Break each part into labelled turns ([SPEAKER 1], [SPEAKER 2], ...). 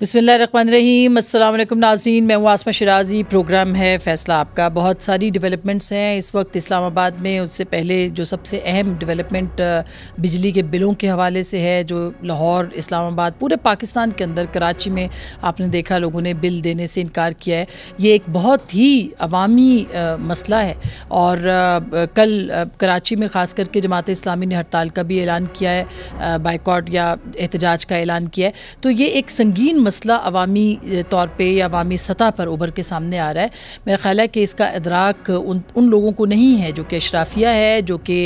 [SPEAKER 1] बसमीम अल्लाम नाजरीन मैं हूँ आसमा शराजी प्रोग्राम है फ़ैसला आपका बहुत सारी डेवलपमेंट्स हैं इस वक्त इस्लामाबाद में उससे पहले जो सबसे अहम डेवलपमेंट बिजली के बिलों के हवाले से है जो लाहौर इस्लामाबाद पूरे पाकिस्तान के अंदर कराची में आपने देखा लोगों ने बिल देने से इनकार किया है ये एक बहुत ही अवामी मसला है और कल कराची में ख़ास करके जमात इस्लामी ने हड़ताल का भी ऐलान किया है बायकॉट या एहतजाज का ऐलान किया है तो ये एक संगीन मसला अवामी तौर पर अवामी सतह पर उभर के सामने आ रहा है मेरा ख्याल है कि इसका अदराक उन उन लोगों को नहीं है जो कि अशराफिया है जो कि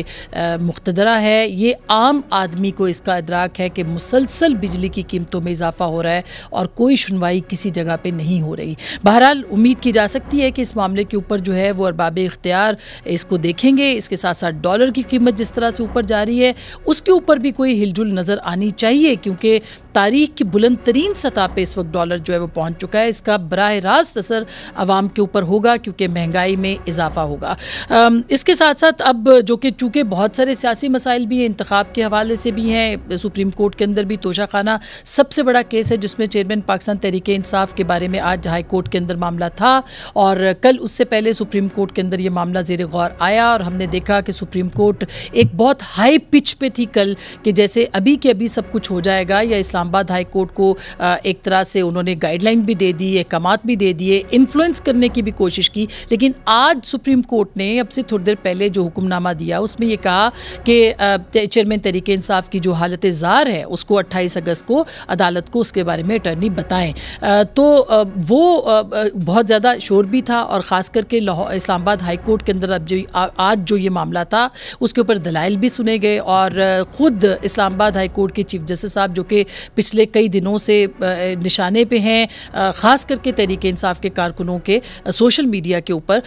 [SPEAKER 1] मुख्तरा है ये आम आदमी को इसका अदराक है कि मुसलसल बिजली की कीमतों में इजाफा हो रहा है और कोई सुनवाई किसी जगह पर नहीं हो रही बहरहाल उम्मीद की जा सकती है कि इस मामले के ऊपर जो है वो अरबाब इख्तियार इसको देखेंगे इसके साथ साथ डॉलर की कीमत जिस तरह से ऊपर जा रही है उसके ऊपर भी कोई हिलजुल नज़र आनी चाहिए क्योंकि तारीख की बुलंद तरीन सतह पर इस वक्त डॉलर जो है वो पहुँच चुका है इसका बरह रास्त असर आवाम के ऊपर होगा क्योंकि महंगाई में इजाफा होगा इसके साथ साथ अब जो कि चूँकि बहुत सारे सियासी मसाइल भी हैं इंतखब के हवाले से भी हैं सुप्रीम कोर्ट के अंदर भी तोशा खाना सबसे बड़ा केस है जिसमें चेयरमैन पाकिस्तान तहरीक इंसाफ के बारे में आज हाई कोर्ट के अंदर मामला था और कल उससे पहले सुप्रीम कोर्ट के अंदर ये मामला जेर गौर आया और हमने देखा कि सुप्रीम कोर्ट एक बहुत हाई पिच पे थी कल कि जैसे अभी के अभी सब कुछ हो जाएगा या इस्लाम इस्लामाबाद हाई कोर्ट को एक तरह से उन्होंने गाइडलाइन भी दे दी अहकाम भी दे दिए इन्फ्लुएंस करने की भी कोशिश की लेकिन आज सुप्रीम कोर्ट ने अब से थोड़ी देर पहले जो हुक्मनामा दिया उसमें यह कहा कि चेयरमैन तरीके इंसाफ की जो हालत ज़ार है उसको अट्ठाईस अगस्त को अदालत को उसके बारे में अटर्नी बताएं तो वो बहुत ज़्यादा शोर भी था और ख़ास करके इस्लामाबाद हाई कोर्ट के अंदर अब जो आज जो ये मामला था उसके ऊपर दलाइल भी सुने गए और ख़ुद इस्लामाबाद हाई कोर्ट के चीफ जस्टिस साहब जो कि पिछले कई दिनों से निशाने पे हैं ख़ास करके तहरीक इंसाफ के कारकुनों के सोशल मीडिया के ऊपर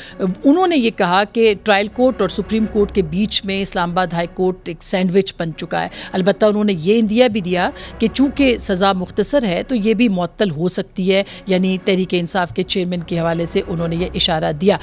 [SPEAKER 1] उन्होंने ये कहा कि ट्रायल कोर्ट और सुप्रीम कोर्ट के बीच में इस्लामाबाद हाई कोर्ट एक सैंडविच बन चुका है अलबत् उन्होंने ये इंदिया भी दिया कि चूँकि सज़ा मुख्तसर है तो ये भी मअतल हो सकती है यानी तहरीक इंसाफ के चेयरमैन के हवाले से उन्होंने ये इशारा दिया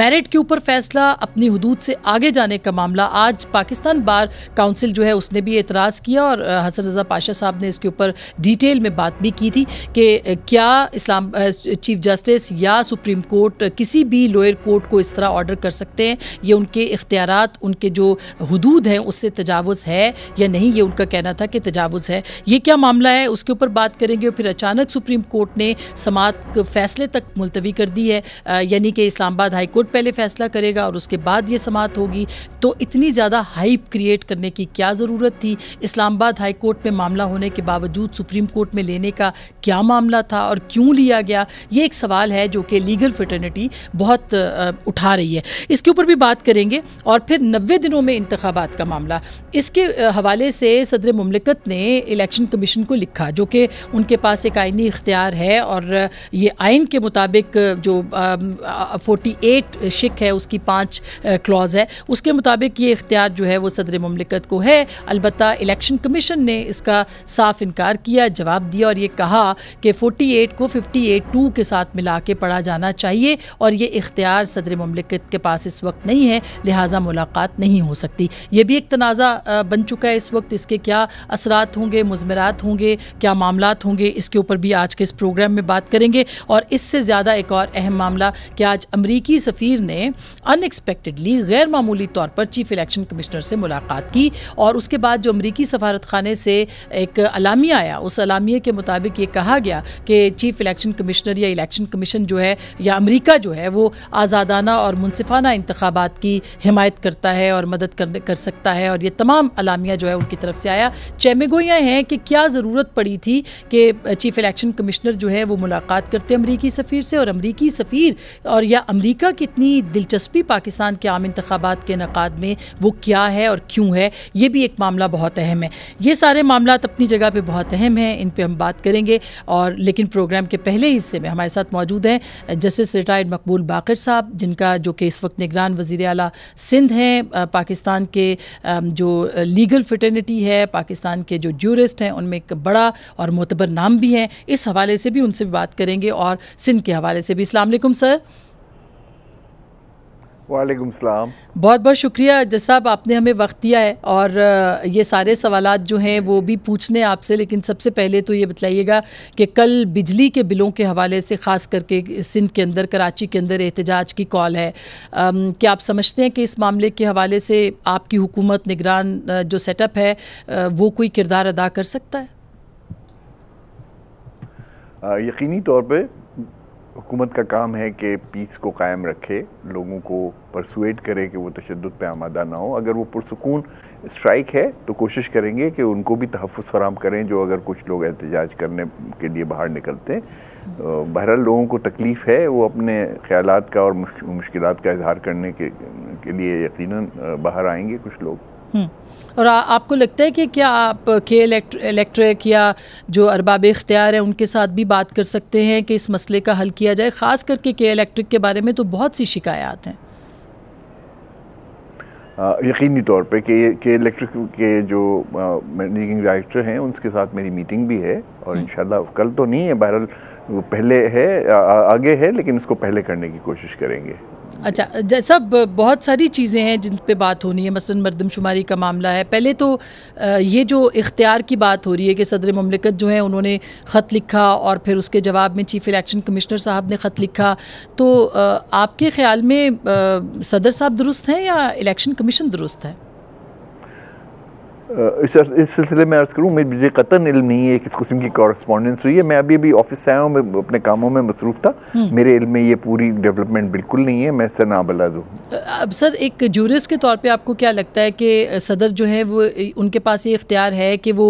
[SPEAKER 1] मेरिट के ऊपर फैसला अपनी हदूद से आगे जाने का मामला आज पाकिस्तान बार काउंसिल जो है उसने भी एतराज़ किया और हसन रजा पाशा साहब ने इसके इसके ऊपर डिटेल में बात भी की थी कि क्या इस्लाम चीफ जस्टिस या सुप्रीम कोर्ट किसी भी लोअर कोर्ट को इस तरह ऑर्डर कर सकते हैं ये उनके इख्तियार उनके जो हदूद हैं उससे तजावज़ है या नहीं ये उनका कहना था कि तजावज़ है ये क्या मामला है उसके ऊपर बात करेंगे और फिर अचानक सुप्रीम कोर्ट ने समात फैसले तक मुलतवी कर दी है यानी कि इस्लामाबाद हाई कोर्ट पहले फैसला करेगा और उसके बाद ये समात होगी तो इतनी ज़्यादा हाइप क्रिएट करने की क्या ज़रूरत थी इस्लामाबाद हाई कोर्ट में मामला होने के बाद बावजूद सुप्रीम कोर्ट में लेने का क्या मामला था और क्यों लिया गया ये एक सवाल है जो कि लीगल फिटर्निटी बहुत उठा रही है इसके ऊपर भी बात करेंगे और फिर नब्बे दिनों में इंतबात का मामला इसके हवाले से सदर ममलिकत ने इलेक्शन कमीशन को लिखा जो कि उनके पास एक आइनी इख्तियार है और ये आइन के मुताबिक जो फोर्टी एट शिक है उसकी पाँच क्लॉज है उसके मुताबिक ये इख्तियार जो है वो सदर ममलिकत को है अलबत् इलेक्शन कमीशन ने इसका साफ इनकार किया जवाब दिया और ये कहा कि 48 को 58 टू के साथ मिला के पढ़ा जाना चाहिए और ये इख्तियार सदर ममलिकत के पास इस वक्त नहीं है लिहाजा मुलाकात नहीं हो सकती ये भी एक तनाज़ा बन चुका है इस वक्त इसके क्या असरात होंगे मजमरात होंगे क्या मामला होंगे इसके ऊपर भी आज के इस प्रोग्राम में बात करेंगे और इससे ज़्यादा एक और अहम मामला कि आज अमरीकी सफ़ीर ने अनएक्सपेक्टेडली गैर मामूली तौर पर चीफ इलेक्शन कमिश्नर से मुलाकात की और उसके बाद जो अमरीकी सफारत खाने से एक अला अलामिया आया उस अलामिया के मुताबिक ये कहा गया कि चीफ इलेक्शन कमिश्नर या इलेक्शन कमीशन जो है या अमरीका जो है वो आज़ादाना और मुनफाना इंतबात की हमायत करता है और मदद कर, कर सकता है और ये तमाम अलामिया जो है उनकी तरफ से आया चैमेगोया हैं कि क्या ज़रूरत पड़ी थी कि चीफ इलेक्शन कमिश्नर जो है वो मुलाकात करते अमरीकी सफ़ीर से और अमरीकी सफ़ीर और या अमरीका की इतनी दिलचस्पी पाकिस्तान के आम इंतबात के नक़ाद में वो क्या है और क्यों है ये भी एक मामला बहुत अहम है ये सारे मामला अपनी जगह पर बहुत अहम हैं इन पर हम बात करेंगे और लेकिन प्रोग्राम के पहले हिस्से में हमारे साथ मौजूद हैं जस्टिस रिटायर्ड मकबूल बाकर साहब जिनका जो कि इस वक्त निगरान वज़ी अला सिंध हैं पाकिस्तान के जो लीगल फिटर्निटी है पाकिस्तान के जो जूरिस्ट हैं उनमें एक बड़ा और मोतबर नाम भी हैं इस हवाले से भी उनसे भी बात करेंगे और सिंध के हवाले से भी इस्लाम सर
[SPEAKER 2] वालेकुम सलाम
[SPEAKER 1] बहुत बहुत शुक्रिया जज साहब आपने हमें वक्त दिया है और ये सारे सवाल जो हैं वो भी पूछने आपसे लेकिन सबसे पहले तो ये बताइएगा कि कल बिजली के बिलों के हवाले से ख़ास करके सिंध के अंदर कराची के अंदर एहतजाज की कॉल है क्या आप समझते हैं कि इस मामले के हवाले से आपकी हुकूमत निगरान जो सेटअप है वो कोई किरदार अदा कर सकता है
[SPEAKER 2] यकीनी तौर पर हुकूमत का काम है कि पीस को कायम रखे लोगों को परसुएट करे कि वो तशद पर आमादा ना हो अगर वो पुरसकून स्ट्राइक है तो कोशिश करेंगे कि उनको भी तहफ़ फराम करें जो अगर कुछ लोग एहतजाज करने के लिए बाहर निकलते हैं बहरहाल लोगों को तकलीफ़ है वो अपने ख्याल का और मुश्किल का इजहार करने के, के लिए यकीन बाहर आएंगे कुछ लोग
[SPEAKER 1] और आ, आपको लगता है कि क्या आप के इलेक्ट्रिक या जो अरबाब इख्तियार हैं उनके साथ भी बात कर सकते हैं कि इस मसले का हल किया जाए ख़ास करके के इलेक्ट्रिक के बारे में तो बहुत सी शिकायत हैं
[SPEAKER 2] यकीनी तौर पे के के इलेक्ट्रिक के जो मैनेजिंग डायरेक्टर हैं उनके साथ मेरी मीटिंग भी है और हम्म। इंशाल्लाह कल तो नहीं है बहरहाल पहले है आ, आगे है लेकिन इसको पहले करने की कोशिश करेंगे
[SPEAKER 1] अच्छा जैसा बहुत सारी चीज़ें हैं जिन पे बात होनी है मसलन मरदमशुमारी का मामला है पहले तो ये जो इख्तियार की बात हो रही है कि सदर ममलिकत जो है उन्होंने ख़त लिखा और फिर उसके जवाब में चीफ़ इलेक्शन कमिश्नर साहब ने ख़त लिखा तो आपके ख्याल में सदर साहब दुरुस्त हैं या इलेक्शन कमीशन दुरुस्त है
[SPEAKER 2] इस सिलसिले में अर्ज़ करूँ मुझे कतन इल्म नहीं है किस किस्म की कॉरस्पॉन्डेंस हुई है मैं अभी अभी ऑफिस से आया हूँ मैं अपने कामों में मसरूफ़ था हम्म। मेरे इल्म में ये पूरी डेवलपमेंट बिल्कुल नहीं है मैं सर नाबलाज हूँ
[SPEAKER 1] अब सर एक जूरिस के तौर पे आपको क्या लगता है कि सदर जो है वो उनके पास ये इख्तियार है कि वो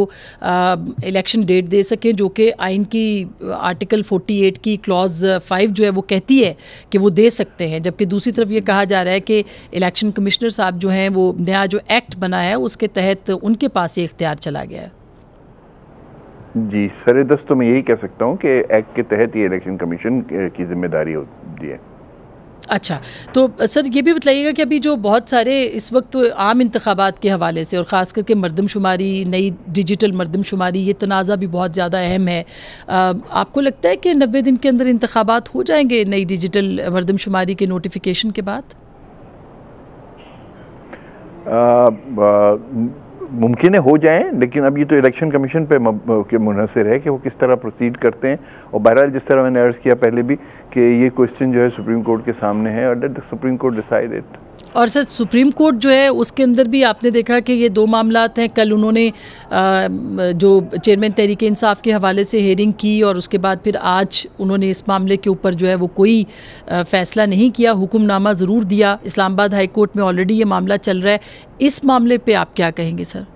[SPEAKER 1] इलेक्शन डेट दे सकें जो कि आइन की आर्टिकल फोर्टी एट की क्लॉज फाइव जो है वो कहती है कि वो दे सकते हैं जबकि दूसरी तरफ ये कहा जा रहा है कि इलेक्शन कमिश्नर साहब जो हैं वो नया जो एक्ट बना है उसके तहत उन उनके पास ये इख्तियार चला गया है
[SPEAKER 2] जी सर दस तो मैं यही कह सकता हूँ कि एक्ट के तहत ये इलेक्शन कमीशन की जिम्मेदारी होती है
[SPEAKER 1] अच्छा तो सर ये भी बताइएगा कि अभी जो बहुत सारे इस वक्त तो आम इंतबात के हवाले से और ख़ास करके मरदमशुमारी नई डिजिटल मरदमशुमारी ये तनाज़ा भी बहुत ज़्यादा अहम है आ, आपको लगता है कि नबे दिन के अंदर इंतबात हो जाएंगे नई डिजिटल मरदमशुमारी के नोटिफिकेशन के बाद
[SPEAKER 2] आ, आ, मुमकिन है हो जाए लेकिन अब ये तो इलेक्शन कमीशन पे के मुनसर है कि वो किस तरह प्रोसीड करते हैं और बहरहाल जिस तरह मैंने अर्ज़ किया पहले भी कि ये क्वेश्चन जो है सुप्रीम कोर्ट के सामने है और that the supreme court decide it
[SPEAKER 1] और सर सुप्रीम कोर्ट जो है उसके अंदर भी आपने देखा कि ये दो मामला हैं कल उन्होंने जो चेयरमैन तहरीक इंसाफ के हवाले से हेयरिंग की और उसके बाद फिर आज उन्होंने इस मामले के ऊपर जो है वो कोई फैसला नहीं किया हुक्मनामा ज़रूर दिया इस्लामाबाद हाई कोर्ट में ऑलरेडी ये मामला चल रहा है इस मामले पर आप क्या कहेंगे सर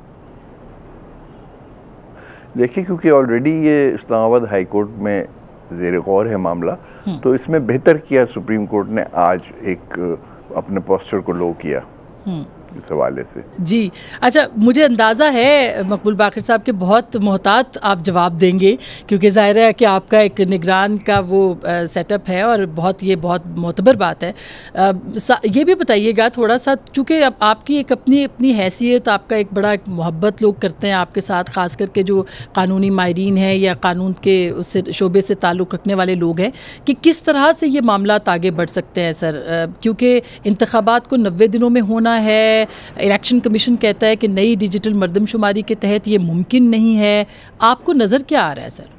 [SPEAKER 2] देखिए क्योंकि ऑलरेडी ये इस्लामाबाद हाई कोर्ट में जेर गौर है मामला हम्म। तो इसमें बेहतर किया सुप्रीम कोर्ट ने आज एक अपने पोस्चर को लो किया हम्म। इस हवाले से
[SPEAKER 1] जी अच्छा मुझे अंदाज़ा है मकबूल बाकर साहब के बहुत मोहतात आप जवाब देंगे क्योंकि ज़ाहिर है कि आपका एक निगरान का वो सेटअप है और बहुत ये बहुत मोतबर बात है आ, ये भी बताइएगा थोड़ा सा चूँकि अब आपकी एक अपनी अपनी हैसियत आपका एक बड़ा एक मोहब्बत लोग करते हैं आपके साथ ख़ास करके जो कानूनी माहरीन हैं या कानून के उससे शोबे से ताल्लुक़ रखने वाले लोग हैं कि किस तरह से ये मामला आगे बढ़ सकते हैं सर क्योंकि इंतबात को नबे दिनों में होना है इलेक्शन कमीशन कहता है कि नई डिजिटल मरदमशुमारी के तहत ये मुमकिन नहीं है आपको नज़र क्या आ रहा है सर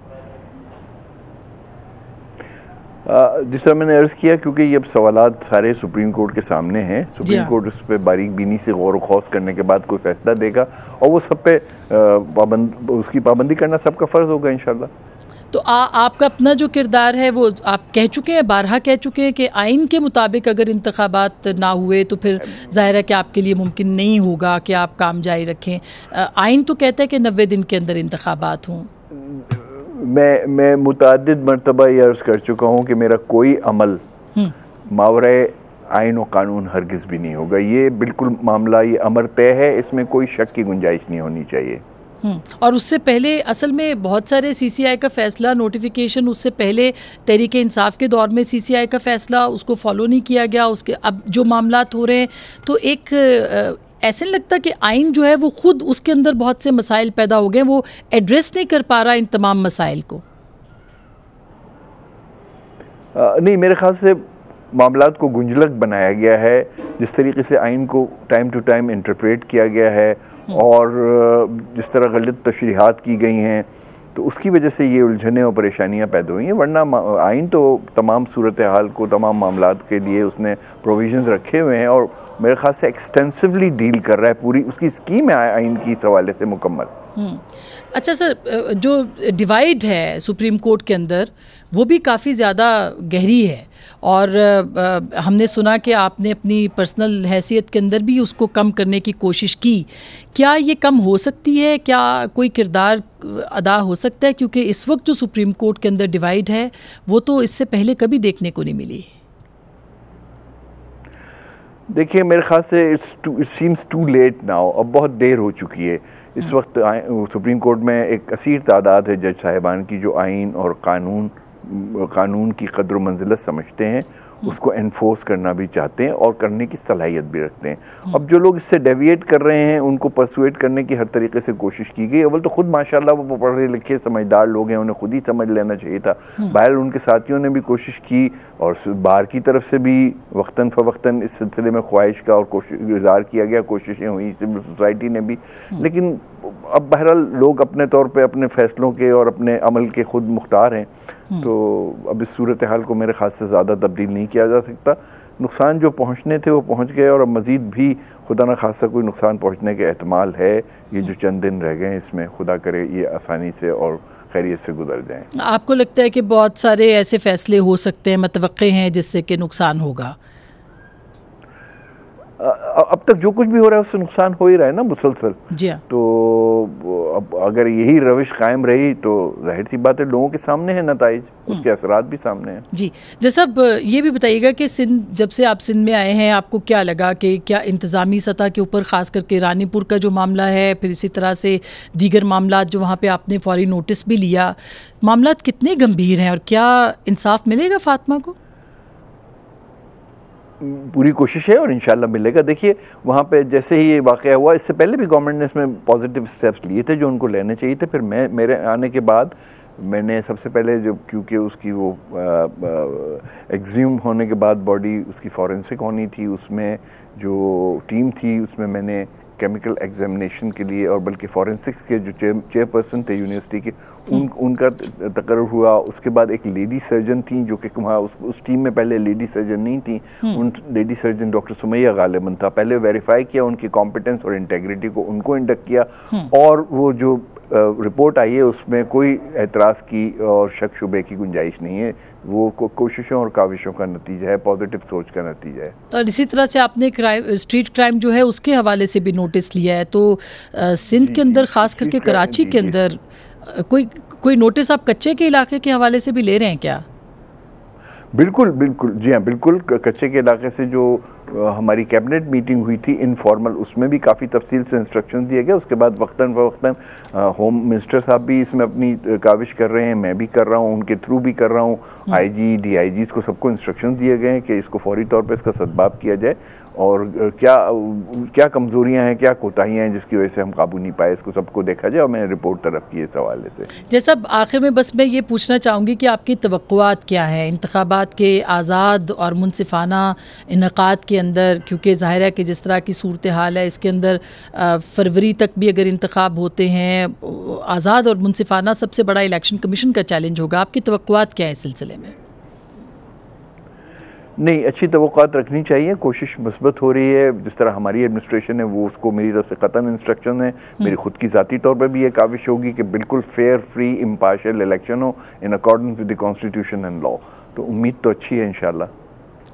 [SPEAKER 2] जिस तरह मैंने अर्ज़ किया क्योंकि ये अब सवाल सारे सुप्रीम कोर्ट के सामने हैं सुप्रीम हाँ। कोर्ट उस पर बारीक बीनी से गौर खौस करने के बाद कोई फैसला देगा और वो सब पे पाबंद उसकी पाबंदी करना सबका फ़र्ज़ होगा इन
[SPEAKER 1] तो आ, आपका अपना जो किरदार है वो आप कह चुके हैं बारहा कह चुके हैं कि आइन के मुताबिक अगर इंतबात ना हुए तो फिर ज़ाहिर है कि आपके लिए मुमकिन नहीं होगा कि आप काम जारी रखें आइन तो कहता है कि नबे दिन के अंदर इंतबात हों
[SPEAKER 2] मैं मैं मुतद मरतबा ये अर्ज़ कर चुका हूँ कि मेरा कोई अमल हम्म। मावर आइन व कानून हरगज़ भी नहीं होगा ये बिल्कुल मामला ये अमर तय है इसमें कोई शक की गुंजाइश नहीं होनी चाहिए
[SPEAKER 1] हम्म। और उससे पहले असल में बहुत सारे सीसीआई का फैसला नोटिफिकेशन उससे पहले तहरीक इंसाफ के दौर में सीसीआई का फैसला उसको फॉलो नहीं किया गया उसके अब जो मामला हो रहे हैं तो एक ऐसे नहीं लगता कि आइन जो है वो खुद उसके अंदर बहुत से मसाइल पैदा हो गए वो एड्रेस नहीं कर पा रहा इन तमाम मसाइल को
[SPEAKER 2] आ, नहीं मेरे ख्याल से मामला को गुंजलक बनाया गया है जिस तरीके से आइन को टाइम टू टाइम इंटरप्रेट किया गया है और जिस तरह गलत तशरीहत की गई हैं तो उसकी वजह से ये उलझने और परेशानियाँ पैदा हुई हैं वरना आइन तो तमाम सूरत हाल को तमाम मामला के लिए उसने प्रोविजंस रखे हुए हैं और मेरे ख्याल से एक्सटेंसिवली डील कर रहा है पूरी उसकी स्कीम है आइन की इस हवाले से मुकम्मल
[SPEAKER 1] हम्म। अच्छा सर जो डिवाइड है सुप्रीम कोर्ट के अंदर वो भी काफ़ी ज़्यादा गहरी है और आ, हमने सुना कि आपने अपनी पर्सनल हैसियत के अंदर भी उसको कम करने की कोशिश की क्या ये कम हो सकती है क्या कोई किरदार अदा हो सकता है क्योंकि इस वक्त जो सुप्रीम कोर्ट के अंदर डिवाइड है वो तो इससे पहले कभी देखने को नहीं मिली
[SPEAKER 2] देखिए मेरे ख्याल से it's it seems too late now अब बहुत देर हो चुकी है इस वक्त सुप्रीम कोर्ट में एक असीर तादाद है जज साहिबान की जो आइन और कानून कानून की कदर मंजिलत समझते हैं हम्म। उसको एनफोर्स करना भी चाहते हैं और करने की सलाहियत भी रखते हैं हम्म। अब जो लोग इससे डेविएट कर रहे हैं उनको परसुएट करने की हर तरीके से कोशिश की गई अवल तो खुद माशाल्लाह वो पढ़े लिखे समझदार लोग हैं उन्हें खुद ही समझ लेना चाहिए था हम्म। बहर उनके साथियों ने भी कोशिश की और बाहर की तरफ से भी वक्ता फ़वक्ता इस सिलसिले में ख्वाहिश का और कोशिश गुजार किया गया कोशिशें हुई सिविल सोसाइटी ने भी लेकिन अब बहरहाल लोग अपने तौर पे अपने फैसलों के और अपने अमल के खुद मुख्तार हैं हम्म। तो अब इस सूरत हाल को मेरे ख्याल से ज़्यादा तब्दील नहीं किया जा सकता नुकसान जो पहुँचने थे वो पहुँच गए और अब मज़ीद भी खुदा न खासा कोई नुकसान पहुँचने के अहतमाल है ये जो हम्म। चंद दिन रह गए हैं इसमें खुदा करे ये आसानी से और खैरियत से गुजर जाएँ
[SPEAKER 1] आपको लगता है कि बहुत सारे ऐसे फ़ैसले हो सकते हैं मतवक़े हैं जिससे कि नुकसान होगा
[SPEAKER 2] अब तक जो कुछ भी हो रहा है उससे नुकसान हो ही रहा है ना मुसलसल हाँ। तो अब अगर यही रविश कायम रही तो जाहिर सी बात है लोगों के सामने है नतज हम्म। उसके असरात भी सामने हैं
[SPEAKER 1] जी जैसा ये भी बताइएगा कि सिंध जब से आप सिंध में आए हैं आपको क्या लगा कि क्या इंतज़ामी सतह के ऊपर ख़ास करके रानीपुर का जो मामला है फिर इसी तरह से दीगर मामला जो वहाँ पर आपने फौरी नोटिस भी लिया मामला कितने गंभीर हैं और क्या इंसाफ मिलेगा फातमा को
[SPEAKER 2] पूरी कोशिश है और इन मिलेगा देखिए वहाँ पर जैसे ही ये वाक़ हुआ इससे पहले भी गवर्नमेंट ने इसमें पॉजिटिव स्टेप्स लिए थे जो उनको लेने चाहिए थे फिर मैं मेरे आने के बाद मैंने सबसे पहले जो क्योंकि उसकी वो एग्ज्यूम होने के बाद बॉडी उसकी फॉरेंसिक होनी थी उसमें जो टीम थी उसमें मैंने केमिकल एग्जामिनेशन के लिए और बल्कि फॉरेंसिक्स के जो चेयरपर्सन थे यूनिवर्सिटी के उन उनका तकर हुआ उसके बाद एक लेडी सर्जन थी जो कि वहाँ उस, उस टीम में पहले लेडी सर्जन नहीं थी हम्म। उन लेडी सर्जन डॉक्टर सुमैया गालिबन था पहले वेरीफाई किया उनकी कॉम्पिटेंस और इंटेग्रिटी को उनको इंडक्ट किया हम्म। और वो जो रिपोर्ट आई है उसमें कोई एतराज़ की और शक शुबे की गुंजाइश नहीं है वो को, कोशिशों और काविशों का नतीजा है पॉजिटिव सोच का नतीजा है
[SPEAKER 1] तो और इसी तरह से आपने क्राइम स्ट्रीट क्राइम जो है उसके हवाले से भी नोटिस लिया है तो सिंध के अंदर ख़ास करके कराची के अंदर कोई कोई नोटिस आप कच्चे के इलाके के हवाले से भी ले रहे हैं क्या
[SPEAKER 2] बिल्कुल बिल्कुल जी हाँ बिल्कुल कच्चे के इलाके से जो हमारी कैबिनेट मीटिंग हुई थी इनफॉर्मल उसमें भी काफ़ी तफसील से इंस्ट्रक्शन दिए गए उसके बाद वक्ता फ़वक्ता होम मिनिस्टर साहब भी इसमें अपनी काविश कर रहे हैं मैं भी कर रहा हूँ उनके थ्रू भी कर रहा हूँ आई जी डी आई जी को सबको इंस्ट्रक्शन दिए गए हैं कि इसको फौरी तौर पर इसका सदभाव किया जाए और क्या क्या कमज़ोरियाँ हैं क्या कोताहियाँ हैं जिसकी वजह से हम काबू नहीं पाए इसको सबको देखा जाए और मैंने रिपोर्ट तरफ की इस हवाले से
[SPEAKER 1] जैसा आखिर में बस मैं ये पूछना चाहूँगी कि आपकी तो क्या हैं इंतबात के आज़ाद और मुनसिफाना इनका के अंदर क्योंकि ज़ाहिर है कि जिस तरह की सूरत हाल है इसके अंदर फरवरी तक भी अगर इंतखब होते हैं आज़ाद और मुनसिफाना सबसे बड़ा इलेक्शन कमीशन का चैलेंज होगा आपकी तो क्या है इस सिलसिले में
[SPEAKER 2] नहीं अच्छी तवक़ात रखनी चाहिए कोशिश मस्बत हो रही है जिस तरह हमारी एडमिनिस्ट्रेशन है वो उसको मेरी तरफ से ख़त्म इंस्ट्रक्शन है हम्म। मेरी खुद की ज़ाती तौर पर भी ये काविश होगी कि बिल्कुल फेयर फ्री इम्पार्शल इलेक्शन हो in according with the constitution and law तो उम्मीद तो अच्छी है इन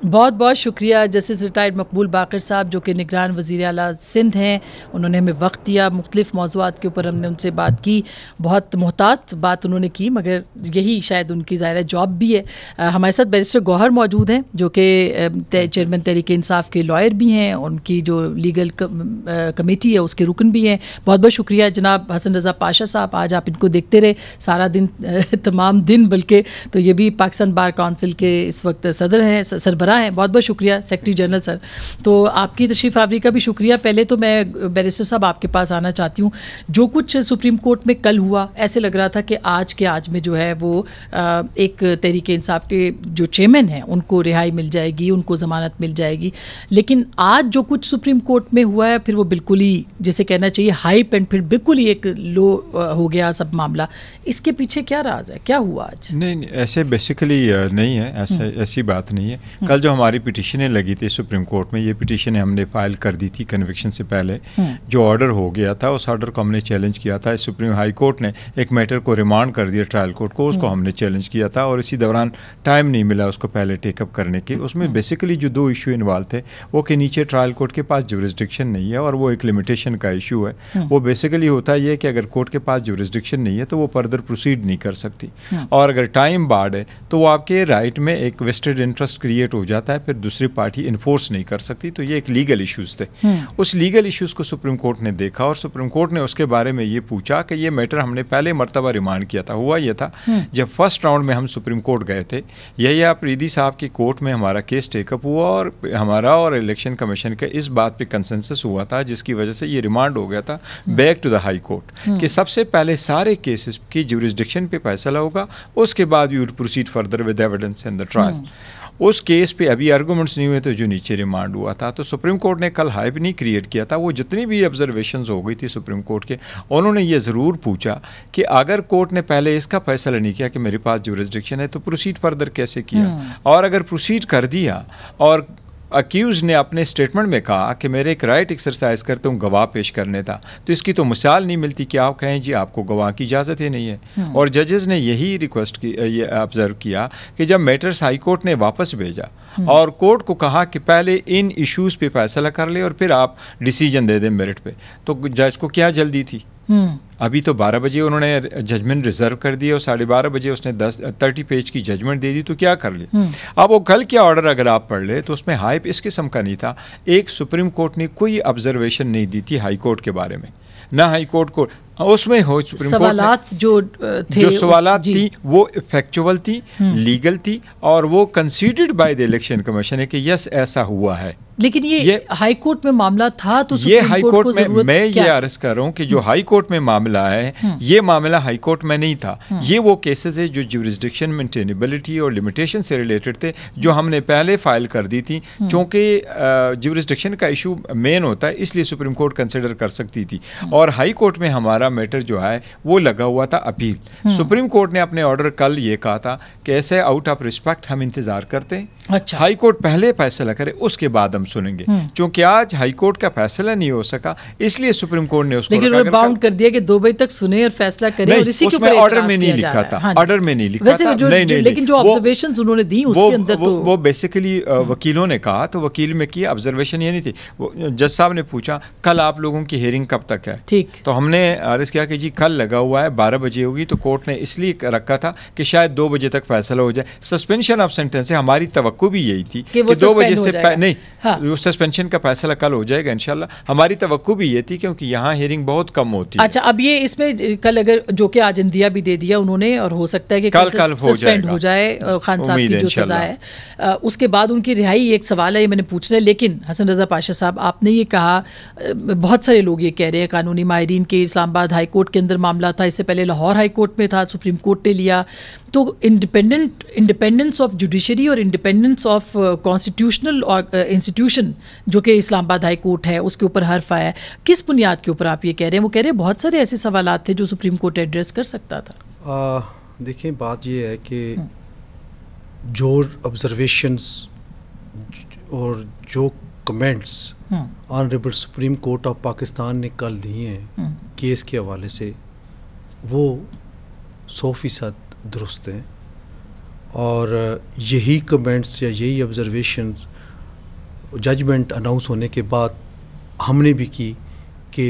[SPEAKER 1] बहुत बहुत शुक्रिया जस्टिस रिटायर्ड मकबूल बाकर साहब जो कि निगरान वज़ी अला सिंध हैं उन्होंने हमें वक्त दिया मुख्तफ मौजूद के ऊपर हमने उनसे बात की बहुत मोहतात बात उन्होंने की मगर यही शायद उनकी ज़ाहिर जॉब भी है आ, हमारे साथ बैरिस्टर गौहर मौजूद हैं जो कि चेयरमैन तहरीक इंसाफ के लॉयर भी हैं उनकी जो लीगल कमेटी है उसके रुकन भी हैं बहुत बहुत शुक्रिया जनाब हसन रज़ा पाशा साहब आज आप इनको देखते रहे सारा दिन तमाम दिन बल्कि तो ये भी पाकिस्तान बार कौंसिल के इस वक्त सदर हैं सरबरा भरा है बहुत बहुत शुक्रिया सेक्रेटरी जनरल सर तो आपकी तशरीफ आवरी का भी शुक्रिया पहले तो मैं बैरिस्टर साहब आपके पास आना चाहती हूँ जो कुछ सुप्रीम कोर्ट में कल हुआ ऐसे लग रहा था कि आज के आज में जो है वो एक तहरीक इंसाफ के जो चेयरमैन हैं उनको रिहाई मिल जाएगी उनको ज़मानत मिल जाएगी लेकिन आज जो कुछ सुप्रीम कोर्ट में हुआ है फिर वो बिल्कुल ही जिसे कहना चाहिए हाइप एंड फिर बिल्कुल ही एक लो हो गया सब मामला इसके पीछे क्या राज है क्या हुआ आज
[SPEAKER 3] नहीं, नहीं ऐसे बेसिकली नहीं है ऐसे हम्म। ऐसी बात नहीं है हम्म। कल बहरहाल जो हमारी पिटिशनें लगी थी सुप्रीम कोर्ट में ये पिटिशनें हमने फाइल कर दी थी कन्विक्शन से पहले हम्म। जो ऑर्डर हो गया था उस ऑर्डर को हमने चैलेंज किया था सुप्रीम हाई कोर्ट ने एक मैटर को रिमांड कर दिया ट्रायल कोर्ट को उसको हम्म। हमने चैलेंज किया था और इसी दौरान टाइम नहीं मिला उसको पहले टेकअप करने के उसमें बेसिकली हम्म। जो दो इशू इन्वॉल्व थे वो कि नीचे ट्रायल कोर्ट के पास जोरिस्डिक्शन नहीं है और वो एक लिमिटेशन का इशू है वो बेसिकली होता है कि अगर कोर्ट के पास जोरिस्डिक्शन नहीं है तो वो फर्दर प्रोसीड नहीं कर सकती और अगर टाइम बाढ़ है तो वो आपके राइट में एक वेस्टेड इंटरेस्ट क्रिएट हो जाता है फिर दूसरी पार्टी इन्फोर्स नहीं कर सकती तो ये एक लीगल इश्यूज़ थे हम्म। उस लीगल इश्यूज़ को सुप्रीम कोर्ट ने देखा और सुप्रीम कोर्ट ने उसके बारे में ये पूछा कि ये मैटर हमने पहले मरतबा रिमांड किया था हुआ यह था हम्म। जब फर्स्ट राउंड में हम सुप्रीम कोर्ट गए थे यही आप रीदी साहब की कोर्ट में हमारा केस टेकअप हुआ और हमारा और इलेक्शन कमीशन का इस बात पर कंसेंसस हुआ था जिसकी वजह से ये रिमांड हो गया था back to the high court कि सबसे पहले सारे केसेस की जुरिस्डिक्शन पे फैसला होगा उसके बाद we would proceed further with evidence in the trial उस केस पे अभी आर्गूमेंट्स नहीं हुए थे जो नीचे रिमांड हुआ था तो सुप्रीम कोर्ट ने कल हाइप नहीं क्रिएट किया था वो जितनी भी ऑब्जर्वेशन हो गई थी सुप्रीम कोर्ट के उन्होंने ये ज़रूर पूछा कि अगर कोर्ट ने पहले इसका फैसला नहीं किया कि मेरे पास जो है तो प्रोसीड फर्दर कैसे किया हम्म। और अगर प्रोसीड कर दिया और अक्यूज ने अपने स्टेटमेंट में कहा कि मेरे एक राइट एक्सरसाइज करता हूँ गवाह पेश करने था तो इसकी तो मिसाल नहीं मिलती कि आप कहें जी आपको गवाह की इजाज़त ही नहीं है हम्म। और जजेस ने यही रिक्वेस्ट की ये ऑब्ज़र्व किया कि जब मैटर्स हाई कोर्ट ने वापस भेजा हम्म। और कोर्ट को कहा कि पहले इन इश्यूज़ पे फैसला कर ले और फिर आप डिसीजन दे दें मेरिट पे तो जज को क्या जल्दी थी हम्म। अभी तो 12 बजे उन्होंने जजमेंट रिजर्व कर दिया और साढ़े बारह बजे उसने 10 30 पेज की जजमेंट दे दी तो क्या कर ले हम्म। अब वो कल क्या ऑर्डर अगर आप पढ़ ले तो उसमें हाइप इस किस्म का नहीं था एक सुप्रीम कोर्ट ने कोई ऑब्जर्वेशन नहीं दी थी हाई कोर्ट के बारे में ना हाई कोर्ट को हाँ, उसमें हो सुप्रीम कोर्ट
[SPEAKER 1] जो थे जो सवाल
[SPEAKER 3] थी वो इफेक्चुअल थी लीगल हम्म। थी और वो considered by the election commission है कि यस ऐसा हुआ है
[SPEAKER 1] लेकिन ये, ये हाई कोर्ट में मामला था तो ये हाई कोर्ट में मैं ये
[SPEAKER 3] अर्ज कर रहा हूँ कि जो हाई हम्म। कोर्ट में मामला है हम्म। ये मामला हाई कोर्ट में नहीं था ये वो केसेस है जो जुरिस्डिक्शन मेंटेनेबिलिटी और लिमिटेशन से रिलेटेड थे जो हमने पहले फाइल कर दी थी क्योंकि जुरिस्डिक्शन का इशू मेन होता है इसलिए सुप्रीम कोर्ट कंसिडर कर सकती थी और हाई कोर्ट में हमारा हमारा मैटर जो है वो लगा हुआ था अपील हम्म। सुप्रीम कोर्ट ने अपने ऑर्डर कल ये कहा था कि ऐसे आउट ऑफ रिस्पेक्ट हम इंतजार करते हैं अच्छा हाई कोर्ट पहले फैसला करे उसके बाद हम सुनेंगे हम्म। क्योंकि आज हाई कोर्ट का फैसला नहीं हो सका इसलिए सुप्रीम कोर्ट ने उसको बाउंड
[SPEAKER 1] कर दिया कि दो बजे तक सुने और फैसला करे और इसी के ऑर्डर हाँ में नहीं लिखा था ऑर्डर
[SPEAKER 3] में नहीं लिखा था नहीं नहीं लेकिन जो
[SPEAKER 1] ऑब्जर्वेशन उन्होंने दी उसके अंदर तो वो
[SPEAKER 3] बेसिकली वकीलों ने कहा तो वकील में की ऑब्जर्वेशन ये नहीं थी जज साहब ने पूछा कल आप लोगों की हेयरिंग कब तक है ठीक तो हमने खारिज किया कि जी कल लगा हुआ है बारह बजे होगी तो कोर्ट ने इसलिए रखा था कि शायद दो बजे तक फैसला हो जाए सस्पेंशन ऑफ सेंटेंस है हमारी तो भी यही थी कि, कि दो बजे से नहीं हाँ। सस्पेंशन का फैसला कल हो जाएगा इनशाला हमारी तो भी ये थी क्योंकि यहाँ हियरिंग बहुत कम होती
[SPEAKER 1] अच्छा अब ये इसमें कल अगर जो कि आज इंदिया भी दे दिया उन्होंने और हो सकता है कि कल कल सस्पेंड हो जाए खान साहब की जो सजा है उसके बाद उनकी रिहाई एक सवाल है ये मैंने पूछना है लेकिन हसन रजा पाशा साहब आपने ये कहा बहुत सारे लोग ये कह रहे हैं कानूनी माहरीन के इस्लामाबाद बाद हाई कोर्ट के अंदर मामला था इससे पहले लाहौर हाई कोर्ट में था सुप्रीम कोर्ट ने लिया तो इंडिपेंडेंट इंडिपेंडेंस ऑफ जुडिशरी और इंडिपेंडेंस ऑफ कॉन्स्टिट्यूशनल इंस्टीट्यूशन जो कि इस्लामाबाद हाई कोर्ट है उसके ऊपर हर्फ आया किस बुनियाद के ऊपर आप ये कह रहे हैं वो कह रहे हैं बहुत सारे ऐसे सवाल थे जो सुप्रीम कोर्ट एड्रेस कर सकता
[SPEAKER 4] था देखिए बात यह है कि हम्म। जो ऑब्जर्वेशंस और जो comments honourable supreme court of Pakistan ने कल दिए हैं hmm. केस के हवाले से वो सौ फीसद दुरुस्त हैं और यही कमेंट्स या यही ऑब्ज़रवेशन जजमेंट अनाउंस होने के बाद हमने भी की कि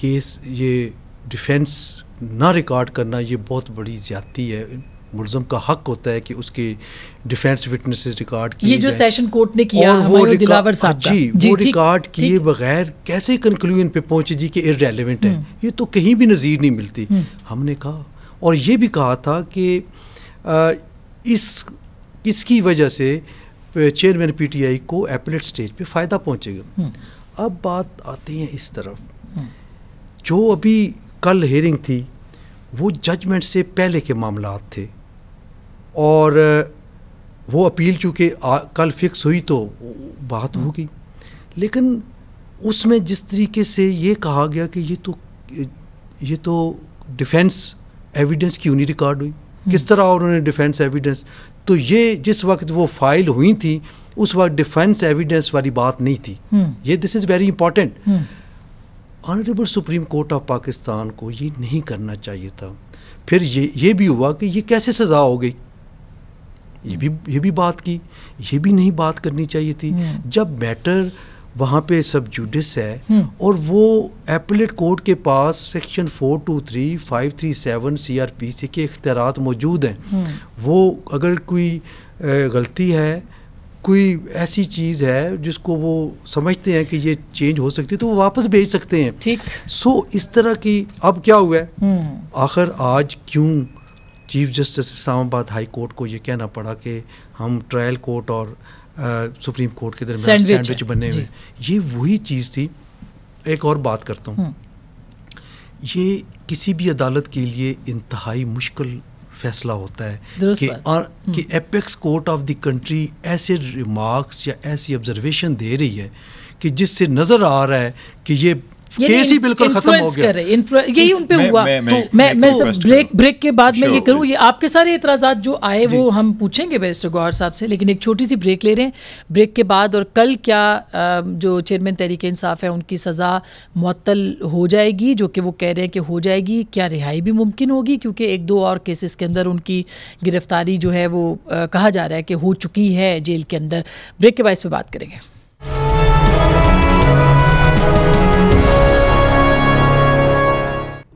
[SPEAKER 4] केस ये डिफेंस ना रिकॉर्ड करना ये बहुत बड़ी ज़्यादती है मुलजम का हक होता है कि उसके डिफेंस विटनेसेस रिकॉर्ड किए ये जो सेशन
[SPEAKER 1] कोर्ट ने किया हमारे दिलावर साहब जी, जी वो रिकॉर्ड किए
[SPEAKER 4] बगैर कैसे कंक्लूजन पे पहुंचे जी कि इरेलीवेंट है हम्म। ये तो कहीं भी नज़ीर नहीं मिलती हम्म। हमने कहा और ये भी कहा था कि इस किसकी वजह से चेयरमैन पीटीआई को एपलेट स्टेज पे फ़ायदा पहुंचेगा हम्म। अब बात आती है इस तरफ जो अभी कल हेयरिंग थी वो जजमेंट से पहले के मामला थे और वो अपील चूँकि कल फिक्स हुई तो बात हम्म। होगी लेकिन उसमें जिस तरीके से ये कहा गया कि ये तो ये तो डिफेंस एविडेंस क्यों नहीं रिकॉर्ड हुई हम्म। किस तरह उन्होंने डिफेंस एविडेंस तो ये जिस वक्त वो फाइल हुई थी उस वक्त डिफेंस एविडेंस वाली बात नहीं थी हम्म। ये this is very important honourable supreme court of Pakistan को ये नहीं करना चाहिए था फिर ये ये भी हुआ कि ये कैसे सज़ा हो गई ये भी ये भी बात की ये भी नहीं बात करनी चाहिए थी हम्म। जब मैटर वहाँ पे सब जुडिस है हम्म। और वो एपलेट कोर्ट के पास section four two three five three seven C R P C के अख्तियार मौजूद हैं हम्म। वो अगर कोई गलती है कोई ऐसी चीज़ है जिसको वो समझते हैं कि ये चेंज हो सकती है तो वो वापस भेज सकते हैं ठीक सो so, इस तरह की अब क्या हुआ
[SPEAKER 1] है
[SPEAKER 4] आखिर आज क्यों chief justice Islamabad high court को ये कहना पड़ा कि हम ट्रायल कोर्ट और सुप्रीम कोर्ट के दरमियान सैंडविच बने हुए ये वही चीज़ थी एक और बात करता हूँ
[SPEAKER 1] हम्म।
[SPEAKER 4] ये किसी भी अदालत के लिए इंतहाई मुश्किल फैसला होता है कि और हम्म। कि apex court of the country ऐसे रिमार्क्स या ऐसी ऑब्जर्वेशन दे रही है कि जिससे नज़र आ रहा है कि ये केस ही बिल्कुल खत्म हो गया
[SPEAKER 1] यही उन पे मैं, हुआ मैं, मैं, तो मैं, मैं सब ब्रेक ब्रेक के बाद मैं ये करूँ ये आपके सारे एतराजात जो आए वो हम पूछेंगे बैरिस्टर गौर साहब से लेकिन एक छोटी सी ब्रेक ले रहे हैं ब्रेक के बाद और कल क्या जो चेयरमैन तहरीक इंसाफ है उनकी सज़ा मअतल हो जाएगी जो कि वो कह रहे हैं कि हो जाएगी क्या रिहाई भी मुमकिन होगी क्योंकि एक दो और केसेस के अंदर उनकी गिरफ्तारी जो है वो कहा जा रहा है कि हो चुकी है जेल के अंदर ब्रेक के बाद इस पर बात करेंगे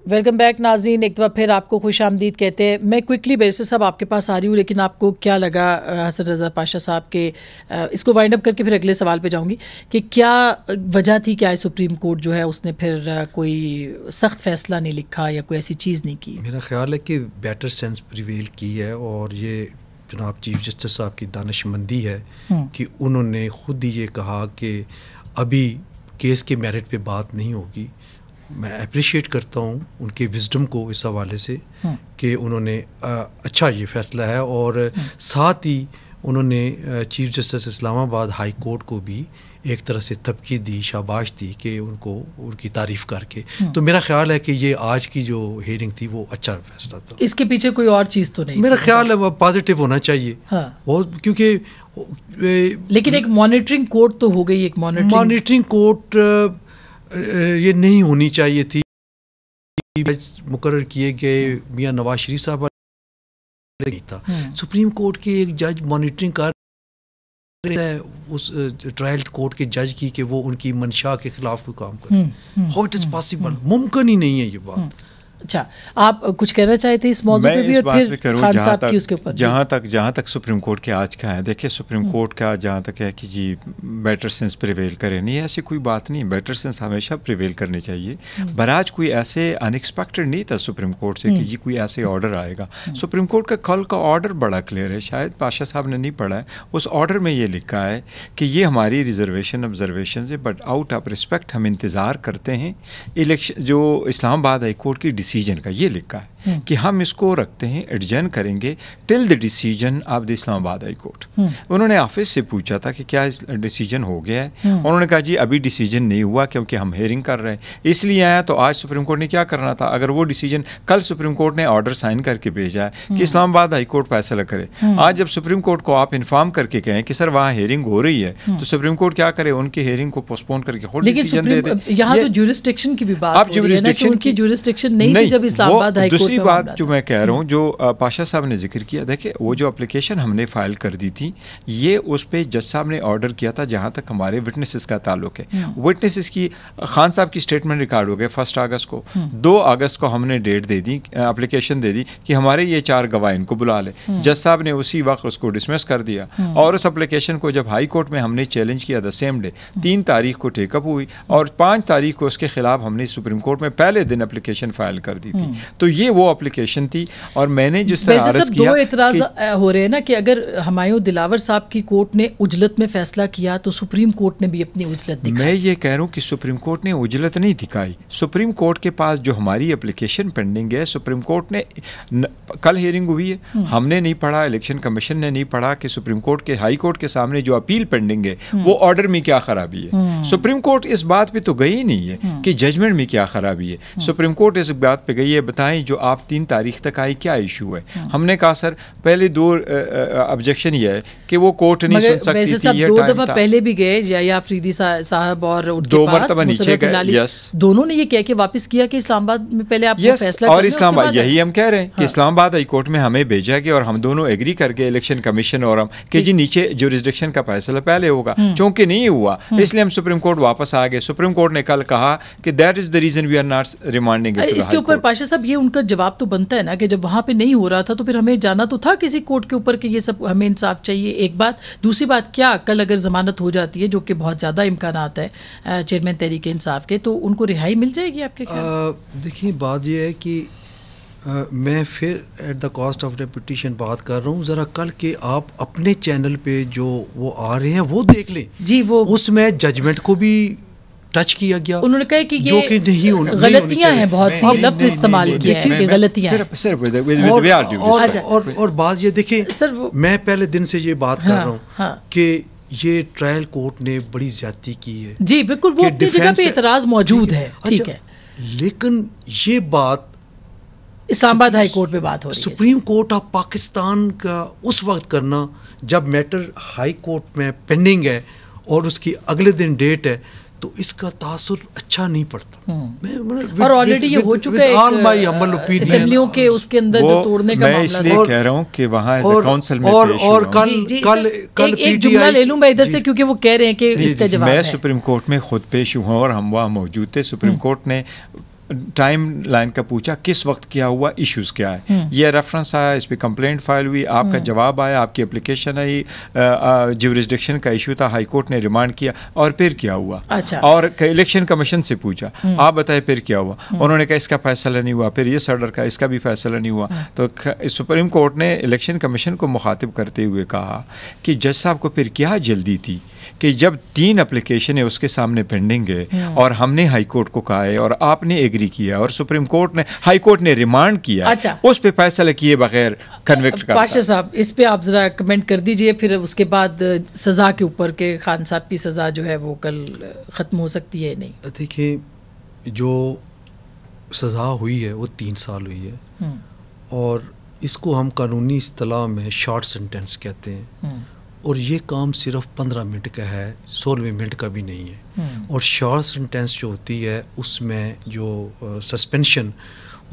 [SPEAKER 1] वेलकम बैक नाजरीन एक बार फिर आपको खुश आमदीद कहते हैं मैं क्विकली बेरसे साहब आपके पास आ रही हूँ लेकिन आपको क्या लगा हसन रज़ा पाशा साहब के इसको वाइंड अप करके फिर अगले सवाल पे जाऊँगी कि क्या वजह थी क्या सुप्रीम कोर्ट जो है उसने फिर कोई सख्त फैसला नहीं लिखा या कोई ऐसी चीज़ नहीं की
[SPEAKER 4] मेरा ख्याल है कि बेटर सेंस प्रिवेल की है और ये जनाब चीफ जस्टिस साहब की दानशमंदी है हम्म। कि उन्होंने खुद ही ये कहा कि अभी केस के मेरिट पर बात नहीं होगी मैं अप्रिशिएट करता हूँ उनके विजडम को इस हवाले से हम्म। कि उन्होंने अच्छा ये फैसला है और हम्म। साथ ही उन्होंने chief justice Islamabad high court को भी एक तरह से तबकी दी शाबाश दी कि उनको उनकी तारीफ करके हम्म। तो मेरा ख्याल है कि ये आज की जो हेयरिंग थी वो अच्छा फैसला था
[SPEAKER 1] इसके पीछे कोई और चीज़ तो नहीं मेरा ख्याल
[SPEAKER 4] है वो पॉजिटिव होना चाहिए हाँ। और
[SPEAKER 1] क्योंकि लेकिन एक मॉनिटरिंग कोर्ट तो हो गई एक मॉनिटरिंग
[SPEAKER 4] कोर्ट ये नहीं होनी चाहिए थी मुकर किए गए मियाँ नवाज शरीफ साहब नहीं था हम्म। सुप्रीम कोर्ट के एक जज मॉनिटरिंग कर उस ट्रायल कोर्ट के जज की कि वो उनकी मंशा के खिलाफ कोई काम
[SPEAKER 1] करें
[SPEAKER 4] हाउ इट इज़ पॉसिबल मुमकिन ही नहीं है ये बात हम्म।
[SPEAKER 1] अच्छा आप कुछ कहना चाहते इस मौजूद पे भी और फिर खान साहब की उसके ऊपर जहाँ
[SPEAKER 3] तक जहाँ तक सुप्रीम कोर्ट के आज का है देखिए सुप्रीम हम्म। कोर्ट का जहाँ तक है कि जी बेटर सेंस प्रिवेल करे नहीं ऐसी कोई बात नहीं बेटर सेंस हमेशा प्रिवेल करनी चाहिए हम्म। बराज कोई ऐसे अनएक्सपेक्टेड नहीं था सुप्रीम कोर्ट से कि हम्म। जी कोई ऐसे ऑर्डर आएगा सुप्रीम कोर्ट का कल का ऑर्डर बड़ा क्लियर है शायद पाशाह साहब ने नहीं पढ़ा है उस ऑर्डर में ये लिखा है कि ये हमारी रिजर्वेशन ऑब्जर्वेशन है बट आउट ऑफ रिस्पेक्ट हम इंतज़ार करते हैं इलेक्शन जो इस्लामाबाद हाई कोर्ट की सीजन का ये लिखा है हम्म। कि हम इसको रखते हैं एडजन करेंगे till the decision of the Islamabad high court उन्होंने ऑफिस से पूछा था कि क्या डिसीजन हो गया है हम्म। उन्होंने कहा जी अभी डिसीजन नहीं हुआ क्योंकि हम हेयरिंग कर रहे हैं इसलिए आया तो आज सुप्रीम कोर्ट ने क्या करना था अगर वो डिसीजन कल सुप्रीम कोर्ट ने ऑर्डर साइन करके भेजा है कि इस्लामाबाद हाई कोर्ट फैसला करे हम्म। आज जब सुप्रीम कोर्ट को आप इन्फॉर्म करके कहें कि सर वहाँ हेयरिंग हो रही है तो सुप्रीम कोर्ट क्या करे उनकी हेयरिंग को पोस्टपोन करके और डिसीजन दे दे यहाँ तो
[SPEAKER 1] जुरिस्टिक्शन की भी बात आप जुरिस्टिक्शन की जुरिस्टिक्शन नहीं जब इस्लामाबाद हाईकोर्ट दूसरी बात जो मैं कह रहा हूँ
[SPEAKER 3] हम्म। जो पाशा साहब ने जिक्र किया देखिए वो जो अप्लीकेशन हमने फाइल कर दी थी ये उस पर जज साहब ने ऑर्डर किया था जहाँ तक हमारे विटनेसेस का ताल्लुक है विटनेसेस हम्म। की खान साहब की स्टेटमेंट रिकॉर्ड हो गए फर्स्ट अगस्त को हम्म। दो अगस्त को हमने डेट दे दी अप्लीकेशन दे दी कि हमारे ये चार गवाह इनको बुला ले जज साहब ने उसी वक्त उसको डिसमिस कर दिया और उस अप्लीकेशन को जब हाई कोर्ट में हमने चैलेंज किया द सेम डे तीन तारीख को टेकअप हुई और पाँच तारीख को उसके खिलाफ हमने सुप्रीम कोर्ट में पहले दिन अप्लीकेशन फाइल कर दी थी तो ये वो वो अप्लीकेशन थी और मैंने जिस तरह दो एतराज
[SPEAKER 1] हो रहे हैं ना कि अगर हमायूं दिलावर साहब की कोर्ट ने उजलत में फैसला किया तो सुप्रीम कोर्ट ने भी अपनी उजलत
[SPEAKER 3] मैं ये कह रहा हूँ कि सुप्रीम कोर्ट ने उजलत नहीं दिखाई सुप्रीम कोर्ट के पास जो हमारी अप्लीकेशन पेंडिंग है सुप्रीम कोर्ट ने न, कल हियरिंग हुई है हम्म। हमने नहीं पढ़ा इलेक्शन कमीशन ने नहीं पढ़ा कि सुप्रीम कोर्ट के हाई कोर्ट के सामने जो अपील पेंडिंग है हम्म। वो ऑर्डर में क्या खराबी है हम्म। सुप्रीम कोर्ट इस बात पे तो गई नहीं है कि जजमेंट में क्या खराबी है सुप्रीम कोर्ट इस बात पे गई है बताएं जो आप आप तीन तारीख तक आए क्या इशू है हाँ। हमने कहा सर पहले दो ऑब्जेक्शन ये है कि वो कोर्ट नहीं सुन सकती थी दो दफा पहले
[SPEAKER 1] भी गए या फरीदी साहब और दो मरतबा नीचे गए यस दोनों ने ये कह के वापस किया कि इस्लामाबाद में पहले आप yes, फैसला और इस्लामाबाद यही हम
[SPEAKER 3] कह रहे हैं कि हाँ। इस्लामाबाद हाई कोर्ट में हमें भेजा गया और हम दोनों एग्री करके इलेक्शन कमीशन और हम कि जी नीचे जोरिस्डिक्शन का फैसला पहले होगा हम्म। चूंकि नहीं हुआ हम्म। इसलिए हम सुप्रीम कोर्ट वापस आ गए सुप्रीम कोर्ट ने कल कहा कि that is the reason we are not remanding इसके ऊपर
[SPEAKER 1] पाशा साहब ये उनका जवाब जवाब तो बनता है ना कि जब वहाँ पे नहीं हो रहा था तो फिर हमें जाना तो था किसी कोर्ट के ऊपर कि ये सब हमें इंसाफ चाहिए एक बात दूसरी बात क्या कल अगर जमानत हो जाती है जो कि बहुत ज़्यादा इम्कान है चेयरमैन तहरीक इंसाफ के तो उनको रिहाई मिल जाएगी आपके
[SPEAKER 4] देखिए बात यह है कि आ, मैं फिर at the cost of reputation बात कर रहा हूँ ज़रा कल के आप अपने चैनल पे जो वो आ रहे हैं वो देख लें जी वो उसमें जजमेंट को भी टच किया गया उन्होंने कहा
[SPEAKER 1] कि ये कि नहीं उन, गलतियां हैं बहुत सी लफ्ज इस्तेमाल किए गलतियां
[SPEAKER 4] और बात ये देखें मैं पहले दिन से ये बात कर हाँ, रहा हूँ हाँ। कि ये ट्रायल कोर्ट ने बड़ी ज्यादा की है
[SPEAKER 1] जी बिल्कुल वो अपनी जगह पे इतराज मौजूद है अच्छा, ठीक है
[SPEAKER 4] लेकिन ये बात
[SPEAKER 1] इस्लामाबाद हाई कोर्ट पे बात हो रही है
[SPEAKER 4] सुप्रीम कोर्ट ऑफ पाकिस्तान का उस वक्त करना जब मैटर हाई कोर्ट में पेंडिंग है और उसकी अगले दिन डेट है तो इसका तासुर अच्छा नहीं पड़ता
[SPEAKER 1] हम्म। मैं और ऑलरेडी ये हो चुका है के उसके अंदर जो तोड़ने का मामला इसलिए कह
[SPEAKER 3] रहा हूं कि वहां एज काउंसिल में और और
[SPEAKER 4] कल कल कल एक जुमला ले लूं मैं इधर से
[SPEAKER 1] क्योंकि वो कह रहे हैं कि इसका जवाब मैं
[SPEAKER 3] सुप्रीम कोर्ट में खुद पेश हुआ और हम वहां मौजूद थे सुप्रीम हम्म। कोर्ट ने टाइम लाइन का पूछा किस वक्त क्या हुआ इश्यूज क्या है हम्म। ये रेफरेंस आया इस पर कंप्लेंट फाइल हुई आपका हम्म। जवाब आया आपकी एप्लीकेशन आई ज्यूरिस्डिक्शन का इशू था हाई कोर्ट ने रिमांड किया और फिर क्या हुआ अच्छा। और इलेक्शन कमीशन से पूछा हम्म। आप बताए फिर क्या हुआ उन्होंने कहा इसका फैसला नहीं हुआ फिर ये सर्डर का इसका भी फैसला नहीं हुआ तो सुप्रीम कोर्ट ने इलेक्शन कमीशन को मुखातिब करते हुए कहा कि जज साहब को फिर क्या जल्दी थी कि जब तीन अप्लीकेशन है उसके सामने पेंडिंग है हम्म। और हमने हाई कोर्ट को कहा है और आपने एग्री किया और सुप्रीम कोर्ट ने हाई कोर्ट ने रिमांड किया अच्छा उस पर फैसला किए बगैर कन्विक्ट कर पाशा
[SPEAKER 1] साहब इस पे आप ज़रा कमेंट कर दीजिए फिर उसके बाद सज़ा के ऊपर के खान साहब की सज़ा जो है वो कल ख़त्म हो सकती है नहीं
[SPEAKER 4] देखिए जो सज़ा हुई है वो तीन साल हुई है हम्म। और इसको हम कानूनी असलाह में शॉर्ट सेंटेंस कहते हैं हम्म। और ये काम सिर्फ पंद्रह मिनट का है सोलहवें मिनट का भी नहीं है हम्म। और शॉर्ट सेंटेंस जो होती है उसमें जो सस्पेंशन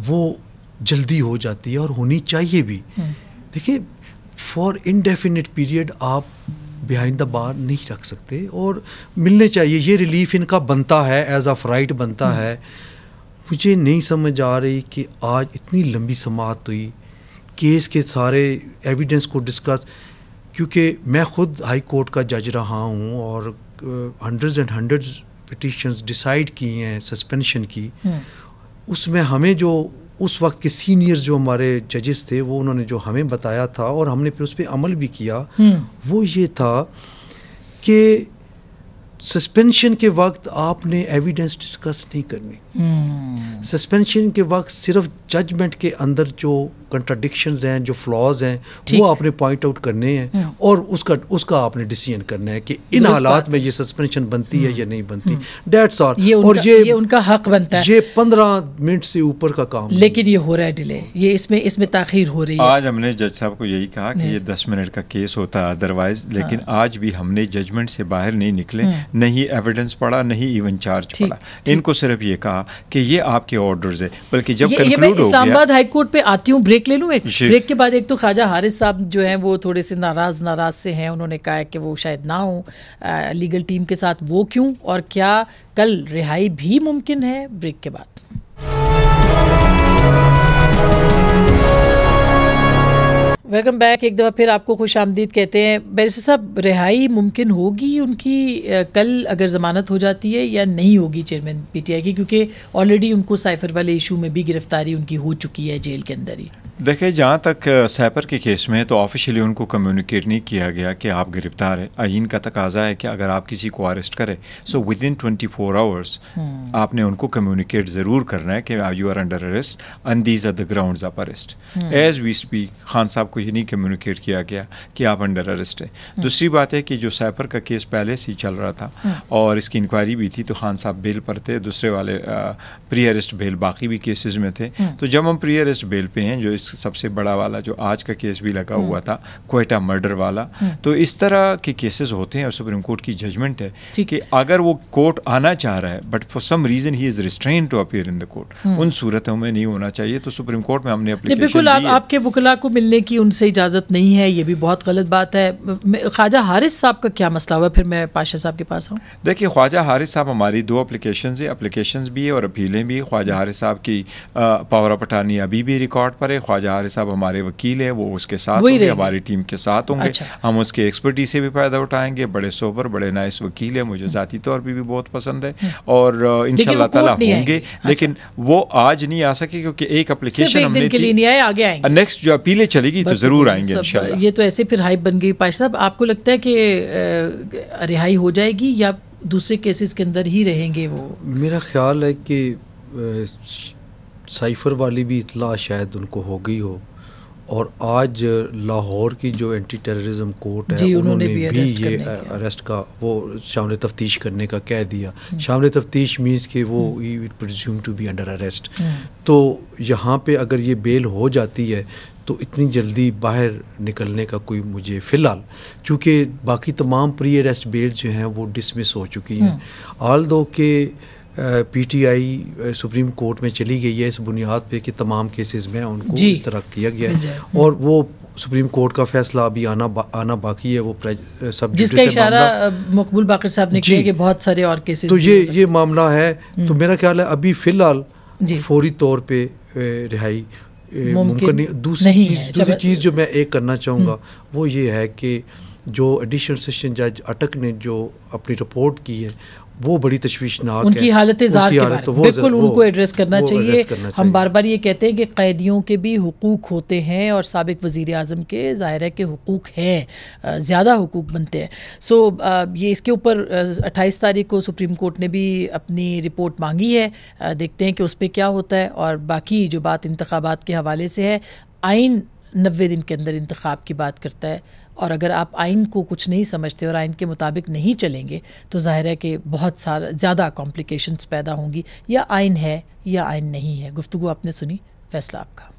[SPEAKER 4] वो जल्दी हो जाती है और होनी चाहिए भी हम्म। देखिए फॉर इनडेफिनिट पीरियड आप बिहाइंड द बार नहीं रख सकते और मिलने चाहिए ये रिलीफ इनका बनता है एज ऑफ राइट बनता हम्म। है मुझे नहीं समझ आ रही कि आज इतनी लंबी समात हुई केस के सारे एविडेंस को डिस्कस क्योंकि मैं ख़ुद हाई कोर्ट का जज रहा हूँ और hundreds and hundreds petitions decide की हैं सस्पेंशन की हम्म। उसमें हमें जो उस वक्त के सीनियर्स जो हमारे जजेस थे वो उन्होंने जो हमें बताया था और हमने फिर उस पर अमल भी किया हम्म। वो ये था कि सस्पेंशन के वक्त आपने एविडेंस डिस्कस नहीं
[SPEAKER 1] करनी
[SPEAKER 4] सस्पेंशन हम्म। के वक्त सिर्फ जजमेंट के अंदर जो कंट्राडिक्शन हैं जो फ्लॉज हैं वो आपने पॉइंट आउट करने हैं हम्म। और उसका उसका आपने डिसीजन करना है कि इन हालात में ये सस्पेंशन बनती है या हम्म। नहीं बनती डेट्स हम्म। और ये उनका, और ये, ये उनका हक बनता है ये पंद्रह मिनट से ऊपर का
[SPEAKER 1] काम लेकिन ये हो रहा है डिले ये इसमें इसमें ताखिर हो रही है आज
[SPEAKER 3] हमने जज साहब को यही कहा कि ये दस मिनट का केस होता है अदरवाइज हाँ। लेकिन आज भी हमने जजमेंट से बाहर नहीं निकले नहीं एविडेंस पड़ा नहीं इवन चार्ज पड़ा इनको सिर्फ ये कहा कि ये आपके ऑर्डर है बल्कि जब कंक्लूड लोग इस्लामाबाद
[SPEAKER 1] हाईकोर्ट पे आती हूँ ब्रेक ले लूँ एक ब्रेक के बाद एक तो ख्वाजा हारिस साहब जो हैं वो थोड़े से नाराज़ नाराज़ से हैं उन्होंने कहा है कि वो शायद ना हो लीगल टीम के साथ वो क्यों और क्या कल रिहाई भी मुमकिन है ब्रेक के बाद वेलकम बैक एक दफ़ा फिर आपको खुश आमदीद कहते हैं बैरिस्टर साहब रिहाई मुमकिन होगी उनकी कल अगर ज़मानत हो जाती है या नहीं होगी चेयरमैन पीटीआई की क्योंकि ऑलरेडी उनको साइफर वाले इशू में भी गिरफ्तारी उनकी हो चुकी है जेल के अंदर ही
[SPEAKER 3] देखिए जहाँ तक साइपर के केस में तो ऑफिशियली उनको कम्युनिकेट नहीं किया गया कि आप गिरफ्तार हैं आइन का तकाजा है कि अगर आप किसी को अरेस्ट करें so within twenty four hours आपने उनको कम्युनिकेट ज़रूर करना है कि you are under arrest and these are the ground of arrest as we speak Khan साहब को आपको ये नहीं कम्युनिकेट किया गया कि आप अंडर अरेस्ट हैं दूसरी बात है कि जो साइफर का केस पहले से ही चल रहा था और इसकी इंक्वायरी भी थी तो खान साहब बेल पर थे दूसरे वाले प्री अरेस्ट बेल बाकी भी केसेस में थे तो जब हम प्री अरेस्ट बेल पे हैं जो इस सबसे बड़ा वाला जो आज का केस भी लगा हुआ था कोयटा मर्डर वाला तो इस तरह के केसेस होते हैं और सुप्रीम कोर्ट की जजमेंट है कि अगर वो कोर्ट आना चाह रहा है but for some reason he is restrain to appear in the court उन सूरतों में नहीं होना चाहिए तो सुप्रीम कोर्ट में हमने बिल्कुल आपके
[SPEAKER 1] वकला को मिलने की उनसे इजाज़त नहीं है ये भी बहुत गलत बात है ख्वाजा हारिस साहब का क्या मसला हुआ फिर मैं पाशा साहब के पास आऊँ
[SPEAKER 3] देखिए ख्वाजा हारिस साहब हमारी दो अपलिकेशन है अपलिकेशन भी है और अपीलें भी ख्वाजा हारिस साहब की पावरा पठानी अभी भी रिकॉर्ड पर है ख्वाजा हारिस साहब हमारे वकील हैं वो उसके साथ होंगे हमारी टीम के साथ होंगे अच्छा। हम उसके एक्सपर्टी से भी फ़ायदा उठाएंगे बड़े सोबर बड़े नाइस वकील हैं मुझे ज़ाती तौर पर भी बहुत पसंद है हम्म। और इन शाह होंगे अच्छा। लेकिन वो आज नहीं आ सके क्योंकि एक अपलिकेशन हमने नेक्स्ट जो अपीलें चलेगी तो जरूर आएंगे
[SPEAKER 1] ये तो ऐसे फिर हाइप बन गई पाश साहब आपको लगता है कि रिहाई हो जाएगी या दूसरे केसेस के अंदर ही रहेंगे वो
[SPEAKER 4] मेरा ख्याल है कि साइफर वाली भी इतला शायद उनको हो गई हो और आज लाहौर की जो एंटी टेररिज्म कोर्ट है उन्होंने भी, भी ये अरेस्ट का वो शामिल तफ्तीश करने का कह दिया हम्म। शामिल तफ्तीश मीन्स के वो ही presume to be under arrest तो यहाँ पे अगर ये बेल हो जाती है तो इतनी जल्दी बाहर निकलने का कोई मुझे फ़िलहाल चूँकि बाकी तमाम प्री अरेस्ट बेल जो हैं वो डिसमिस हो चुकी हैं आल दो के पीटीआई सुप्रीम कोर्ट में चली गई है इस बुनियाद पे कि तमाम केसेस में उनको इस तरह किया गया है और वो सुप्रीम कोर्ट का फैसला अभी आना बा, आना बाकी है वो सब जिसका इशारा
[SPEAKER 1] मकबूल बाकर साहब ने किया कि बहुत सारे और केसेस तो ये
[SPEAKER 4] ये मामला है तो हम्म। मेरा ख्याल है अभी फ़िलहाल फौरी तौर पर रिहाई मुमकिन नहीं दूसरी नहीं चीज दूसरी चीज़ जो मैं एक करना हम्म। चाहूँगा वो ये है कि जो एडिशनल सेशन जज अटक ने जो अपनी रिपोर्ट की है वो बड़ी तशवीशनाक उनकी हालत ज़ात तो बिल्कुल उनको एड्रेस करना चाहिए हम
[SPEAKER 1] बार बार ये कहते हैं कि कैदियों के भी हकूक़ होते हैं और सबक वज़ी अजम के ज़ाहिर है कि हकूक़ हैं ज़्यादा हकूक़ बनते हैं सो ये इसके ऊपर अट्ठाईस तारीख को सुप्रीम कोर्ट ने भी अपनी रिपोर्ट मांगी है देखते हैं कि उस पर क्या होता है और बाकी जो बात इंतबात के हवाले से है आइन नबे दिन के अंदर इंतखब की बात करता है और अगर आप आइन को कुछ नहीं समझते और आइन के मुताबिक नहीं चलेंगे तो ज़ाहिर है कि बहुत सारा ज़्यादा कॉम्प्लिकेशंस पैदा होंगी या आइन है या आइन नहीं है गुफ्तु आपने सुनी फैसला आपका